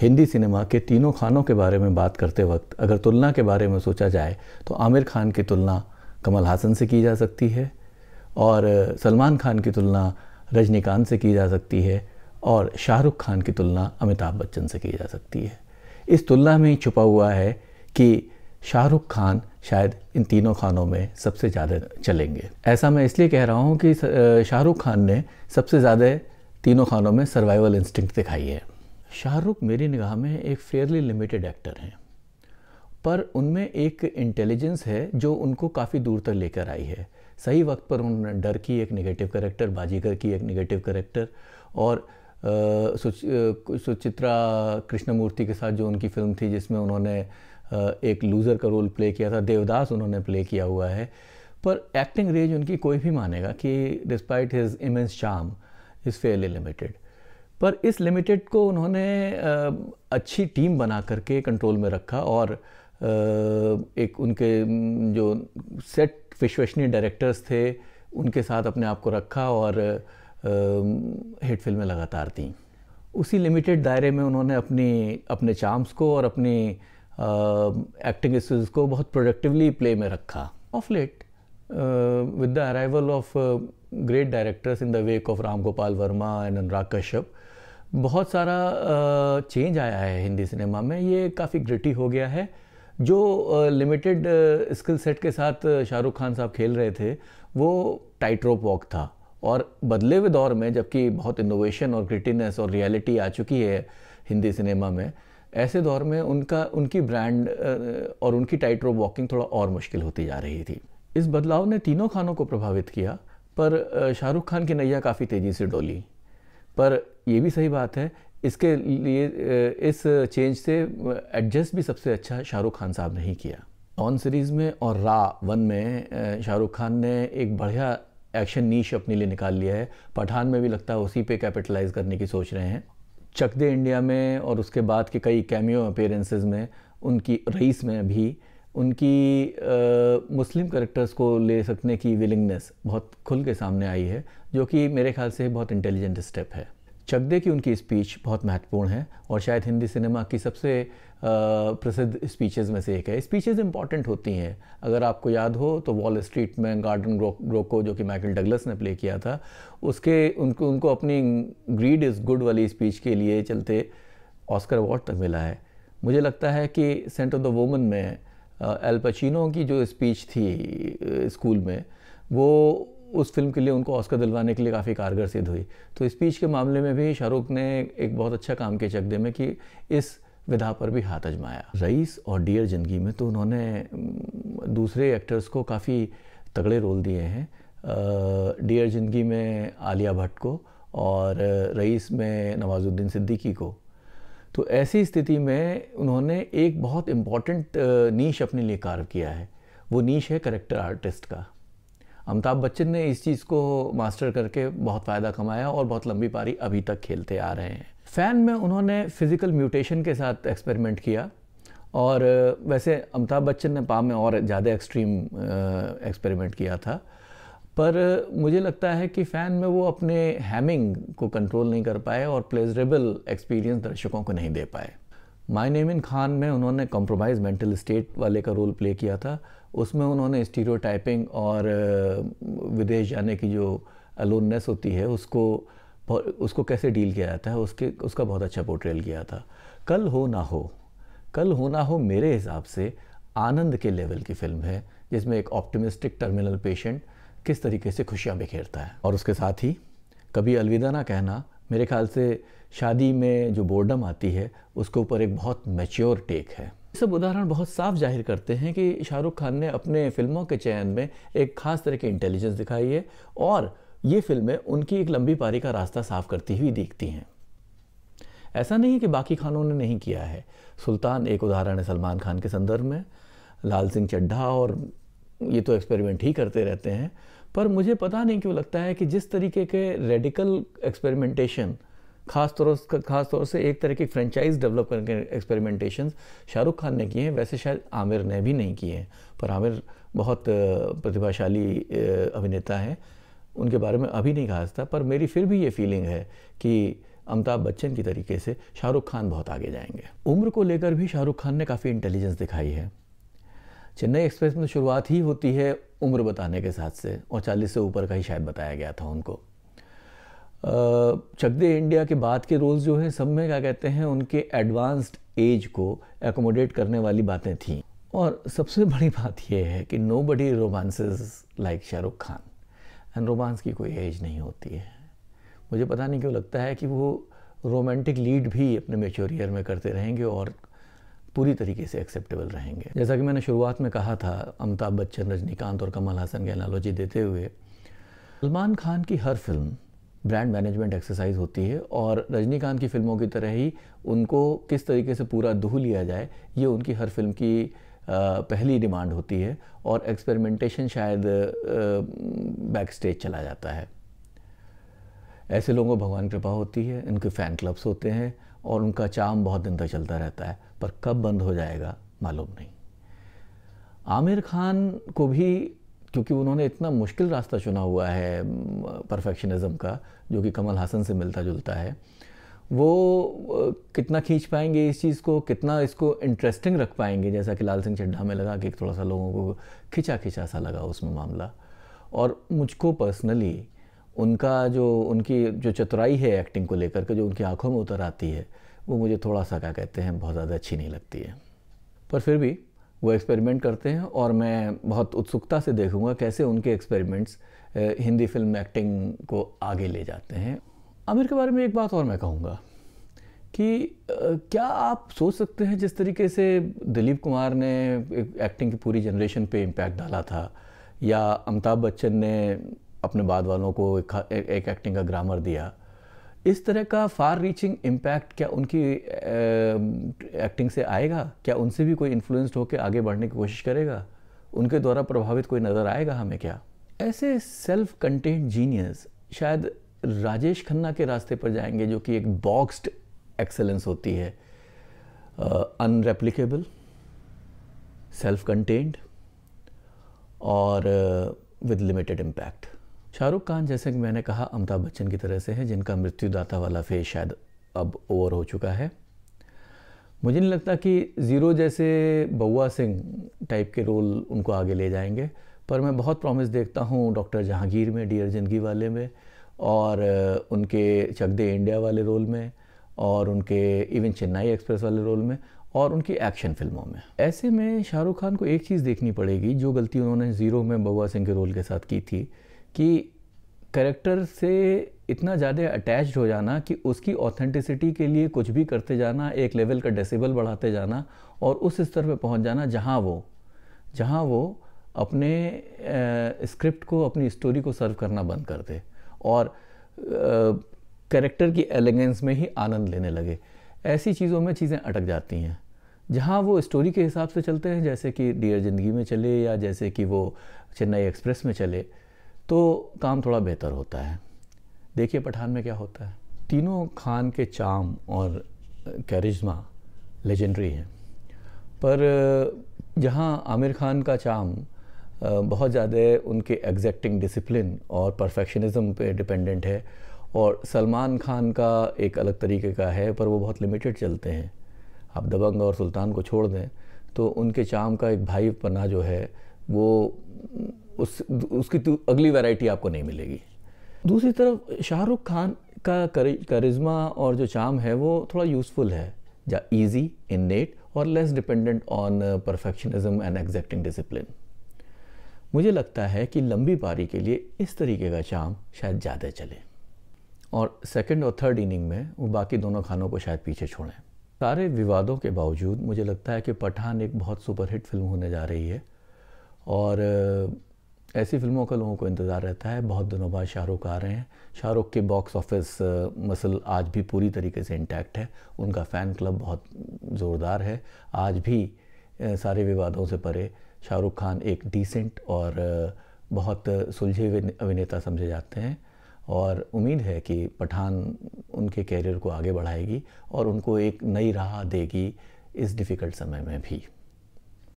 Hindi cinema के तीनों खानों के बारे में बात करते वक्त अगर तुलना के बारे में सोचा जाए तो आमिर खान की तुलना कमल हासन से की जा सकती है और सलमान खान की तुलना रजनीकांत से की जा सकती है और शाहरुख खान की तुलना अमिताभ बच्चन से की जा सकती है इस तुलना में ही छुपा हुआ है कि शाहरुख खान शायद इन तीनों खानों में सबसे ज़्यादा चलेंगे ऐसा मैं इसलिए कह रहा हूँ कि शाहरुख खान ने सबसे ज़्यादा तीनों खानों में सर्वाइवल इंस्टिंक्ट दिखाई है शाहरुख मेरी निगाह में एक फेयरली लिमिटेड एक्टर हैं पर उनमें एक इंटेलिजेंस है जो उनको काफ़ी दूर तक लेकर आई है सही वक्त पर उन्होंने डर की एक निगेटिव करेक्टर बाजीगर की एक निगेटिव करेक्टर और सुचित्रा कृष्णमूर्ति के साथ जो उनकी फिल्म थी जिसमें उन्होंने एक लूज़र का रोल प्ले किया था देवदास उन्होंने प्ले किया हुआ है पर एक्टिंग रेंज उनकी कोई भी मानेगा कि despite his immense charm is fairly limited पर इस लिमिटेड को उन्होंने अच्छी टीम बना करके कंट्रोल में रखा और एक उनके जो सेट विश्वसनीय डायरेक्टर्स थे उनके साथ अपने आप को रखा और हिट फिल्में लगातार दीं उसी लिमिटेड दायरे में उन्होंने अपनी अपने चार्म्स को और अपनी एक्टिंग स्किल्स को बहुत प्रोडक्टिवली प्ले में रखा of late with the arrival of great directors in the wake of Ram Gopal Varma and Anurag Kashyap बहुत सारा चेंज आया है हिंदी सिनेमा में ये काफ़ी ग्रिटी हो गया है जो लिमिटेड स्किल सेट के साथ शाहरुख खान साहब खेल रहे थे वो टाइट रोप वॉक था और बदले हुए दौर में जबकि बहुत इनोवेशन और ग्रिटीनेस और रियलिटी आ चुकी है हिंदी सिनेमा में ऐसे दौर में उनका उनकी ब्रांड और उनकी टाइट रोप वॉकिंग थोड़ा और मुश्किल होती जा रही थी इस बदलाव ने तीनों खानों को प्रभावित किया पर शाहरुख खान की नैया काफ़ी तेज़ी से डोली पर ये भी सही बात है इसके लिए इस चेंज से एडजस्ट भी सबसे अच्छा शाहरुख खान साहब ने ही किया ऑन सीरीज़ में और रा वन में शाहरुख खान ने एक बढ़िया एक्शन नीश अपने लिए निकाल लिया है पठान में भी लगता है उसी पे कैपिटलाइज करने की सोच रहे हैं चक दे इंडिया में और उसके बाद के कई कैमियो अपेयरेंसेज में उनकी रईस में भी उनकी आ, मुस्लिम करेक्टर्स को ले सकने की विलिंगनेस बहुत खुल के सामने आई है जो कि मेरे ख्याल से बहुत इंटेलिजेंट स्टेप है चकदे की उनकी स्पीच बहुत महत्वपूर्ण है और शायद हिंदी सिनेमा की सबसे प्रसिद्ध स्पीचेस में से एक है स्पीचेस इंपॉर्टेंट होती हैं अगर आपको याद हो तो वॉल स्ट्रीट में गार्डन ग्रोको जो कि माइकल डगलस ने प्ले किया था उसके उनको उनको अपनी ग्रीड इज़ गुड वाली स्पीच के लिए चलते ऑस्कर अवार्ड तक मिला है मुझे लगता है कि सेंट ऑफ द वोमन में एल्पचिनो की जो स्पीच थी स्कूल में वो उस फिल्म के लिए उनको ऑस्कर दिलवाने के लिए काफ़ी कारगर सिद्ध हुई तो स्पीच के मामले में भी शाहरुख ने एक बहुत अच्छा काम किया चकदे में कि इस विधा पर भी हाथ अजमाया रईस और डियर जिंदगी में तो उन्होंने दूसरे एक्टर्स को काफ़ी तगड़े रोल दिए हैं डियर जिंदगी में आलिया भट्ट को और रईस में नवाजुद्दीन सिद्दीकी को तो ऐसी स्थिति में उन्होंने एक बहुत इम्पॉर्टेंट नीश अपने लिए कार्व किया है वो नीश है करेक्टर आर्टिस्ट का अमिताभ बच्चन ने इस चीज़ को मास्टर करके बहुत फ़ायदा कमाया और बहुत लंबी पारी अभी तक खेलते आ रहे हैं फ़ैन में उन्होंने फिज़िकल म्यूटेशन के साथ एक्सपेरिमेंट किया और वैसे अमिताभ बच्चन ने पाम में और ज़्यादा एक्सट्रीम एक्सपेरिमेंट किया था पर मुझे लगता है कि फ़ैन में वो अपने हैमिंग को कंट्रोल नहीं कर पाए और प्लेजरेबल एक्सपीरियंस दर्शकों को नहीं दे पाए माई खान में उन्होंने कॉम्प्रोमाइज़ मेंटल स्टेट वाले का रोल प्ले किया था उसमें उन्होंने स्टीरियोटाइपिंग और विदेश जाने की जो अलोननेस होती है उसको उसको कैसे डील किया जाता है उसके उसका बहुत अच्छा पोर्ट्रेल किया था कल हो ना हो कल हो ना हो मेरे हिसाब से आनंद के लेवल की फिल्म है जिसमें एक ऑप्टिमिस्टिक टर्मिनल पेशेंट किस तरीके से खुशियाँ बिखेरता है और उसके साथ ही कभी अलविदा ना कहना मेरे ख्याल से शादी में जो बोर्डम आती है उसके ऊपर एक बहुत मैच्योर टेक है सब उदाहरण बहुत साफ जाहिर करते हैं कि शाहरुख खान ने अपने फिल्मों के चयन में एक खास तरह की इंटेलिजेंस दिखाई है और ये फिल्में उनकी एक लंबी पारी का रास्ता साफ करती हुई दिखती हैं ऐसा नहीं कि बाकी खानों ने नहीं किया है सुल्तान एक उदाहरण है सलमान खान के संदर्भ में लाल सिंह चड्ढा और ये तो एक्सपेरिमेंट ही करते रहते हैं पर मुझे पता नहीं क्यों लगता है कि जिस तरीके के रेडिकल एक्सपेरिमेंटेशन खास तौर खास तौर से एक तरह की फ्रेंचाइज डेवलप करने के एक्सपेरिमेंटेशन शाहरुख खान ने किए हैं वैसे शायद आमिर ने भी नहीं किए हैं पर आमिर बहुत प्रतिभाशाली अभिनेता हैं उनके बारे में अभी नहीं कहा था पर मेरी फिर भी ये फीलिंग है कि अमिताभ बच्चन की तरीके से शाहरुख खान बहुत आगे जाएंगे उम्र को लेकर भी शाहरुख खान ने काफ़ी इंटेलिजेंस दिखाई है चेन्नई एक्सप्रेस में तो शुरुआत ही होती है उम्र बताने के साथ से और 40 से ऊपर का ही शायद बताया गया था उनको चक दे इंडिया के बाद के रोल्स जो हैं सब में क्या कहते हैं उनके एडवांस्ड एज को एकोमोडेट करने वाली बातें थी और सबसे बड़ी बात यह है कि nobody romances like Shahrukh Khan and romance की कोई एज नहीं होती है मुझे पता नहीं क्यों लगता है कि वो रोमांटिक लीड भी अपने मेच्योर ईयर में करते रहेंगे और पूरी तरीके से एक्सेप्टेबल रहेंगे जैसा कि मैंने शुरुआत में कहा था अमिताभ बच्चन रजनीकांत और कमल हासन की एनालॉजी देते हुए सलमान खान की हर फिल्म ब्रांड मैनेजमेंट एक्सरसाइज होती है और रजनीकांत की फिल्मों की तरह ही उनको किस तरीके से पूरा दूह लिया जाए ये उनकी हर फिल्म की पहली डिमांड होती है और एक्सपेरिमेंटेशन शायद बैक स्टेज चला जाता है ऐसे लोगों को भगवान कृपा होती है इनके फ़ैन क्लब्स होते हैं और उनका चाम बहुत दिन तक चलता रहता है पर कब बंद हो जाएगा मालूम नहीं आमिर खान को भी क्योंकि उन्होंने इतना मुश्किल रास्ता चुना हुआ है परफेक्शनिज्म का जो कि कमल हासन से मिलता जुलता है वो कितना खींच पाएंगे इस चीज़ को कितना इसको इंटरेस्टिंग रख पाएंगे जैसा कि लाल सिंह चड्ढा में लगा कि थोड़ा सा लोगों को खिंचा खिंचा सा लगा उसमें मामला और मुझको पर्सनली उनका जो उनकी जो चतुराई है एक्टिंग को लेकर के जो उनकी आंखों में उतर आती है वो मुझे थोड़ा सा क्या कहते हैं बहुत ज़्यादा अच्छी नहीं लगती है पर फिर भी वो एक्सपेरिमेंट करते हैं और मैं बहुत उत्सुकता से देखूंगा कैसे उनके एक्सपेरिमेंट्स हिंदी फिल्म एक्टिंग को आगे ले जाते हैं आमिर के बारे में एक बात और मैं कहूँगा कि क्या आप सोच सकते हैं जिस तरीके से दिलीप कुमार ने एक्टिंग की पूरी जनरेशन पे इम्पैक्ट डाला था या अमिताभ बच्चन ने अपने बाद वालों को एक, एक एक्टिंग का ग्रामर दिया इस तरह का फार रीचिंग इम्पैक्ट क्या उनकी एक्टिंग से आएगा क्या उनसे भी कोई इन्फ्लुएंस्ड होकर आगे बढ़ने की कोशिश करेगा उनके द्वारा प्रभावित कोई नज़र आएगा हमें क्या ऐसे सेल्फ कंटेंट जीनियस शायद राजेश खन्ना के रास्ते पर जाएंगे जो कि एक बॉक्स्ड एक्सेलेंस होती है अनरेप्लीकेबल सेल्फ कंटेंट और with limited impact Shahrukh Khan जैसे कि मैंने कहा अमिताभ बच्चन की तरह से है जिनका मृत्युदाता वाला फेज शायद अब ओवर हो चुका है मुझे नहीं लगता कि ज़ीरो जैसे बउआ सिंह टाइप के रोल उनको आगे ले जाएंगे पर मैं बहुत प्रॉमिस देखता हूँ डॉक्टर जहांगीर में डियर जिंदगी वाले में और उनके चक दे इंडिया वाले रोल में और उनके इवन चेन्नई एक्सप्रेस वाले रोल में और उनकी एक्शन फिल्मों में ऐसे में शाहरुख खान को एक चीज़ देखनी पड़ेगी जो गलती उन्होंने ज़ीरो में बउआ सिंह के रोल के साथ की थी कि करेक्टर से इतना ज़्यादा अटैच हो जाना कि उसकी ऑथेंटिसिटी के लिए कुछ भी करते जाना एक लेवल का डेसिबल बढ़ाते जाना और उस स्तर पर पहुंच जाना जहां वो जहां वो अपने स्क्रिप्ट को अपनी स्टोरी को सर्व करना बंद कर दे और करेक्टर की एलिगेंस में ही आनंद लेने लगे ऐसी चीज़ों में चीज़ें अटक जाती हैं जहाँ वो स्टोरी के हिसाब से चलते हैं जैसे कि डियर ज़िंदगी में चले या जैसे कि वो चेन्नई एक्सप्रेस में चले तो काम थोड़ा बेहतर होता है देखिए पठान में क्या होता है तीनों खान के चाम और करिश्मा लेजेंडरी हैं पर जहाँ आमिर खान का चाम बहुत ज़्यादा उनके एग्जैक्टिंग डिसिप्लिन और परफेक्शनिज्म पे डिपेंडेंट है और सलमान खान का एक अलग तरीके का है पर वो बहुत लिमिटेड चलते हैं आप दबंग और सुल्तान को छोड़ दें तो उनके चाम का एक भाई पना जो है वो उस उसकी तो अगली वैरायटी आपको नहीं मिलेगी दूसरी तरफ शाहरुख खान का करिश्मा और जो चाम है वो थोड़ा यूज़फुल है या ईजी नेट और less dependent on perfectionism and exacting discipline मुझे लगता है कि लंबी पारी के लिए इस तरीके का चाम शायद ज़्यादा चले और सेकेंड और थर्ड इनिंग में वो बाकी दोनों खानों को शायद पीछे छोड़ें सारे विवादों के बावजूद मुझे लगता है कि पठान एक बहुत सुपरहिट फिल्म होने जा रही है और uh, ऐसी फिल्मों का लोगों को इंतज़ार रहता है बहुत दिनों बाद शाहरुख आ रहे हैं शाहरुख के बॉक्स ऑफिस मसल आज भी पूरी तरीके से इंटैक्ट है उनका फ़ैन क्लब बहुत ज़ोरदार है आज भी सारे विवादों से परे शाहरुख खान एक डिसेंट और बहुत सुलझे हुए अभिनेता समझे जाते हैं और उम्मीद है कि पठान उनके कैरियर को आगे बढ़ाएगी और उनको एक नई राह देगी इस डिफ़िकल्ट समय में भी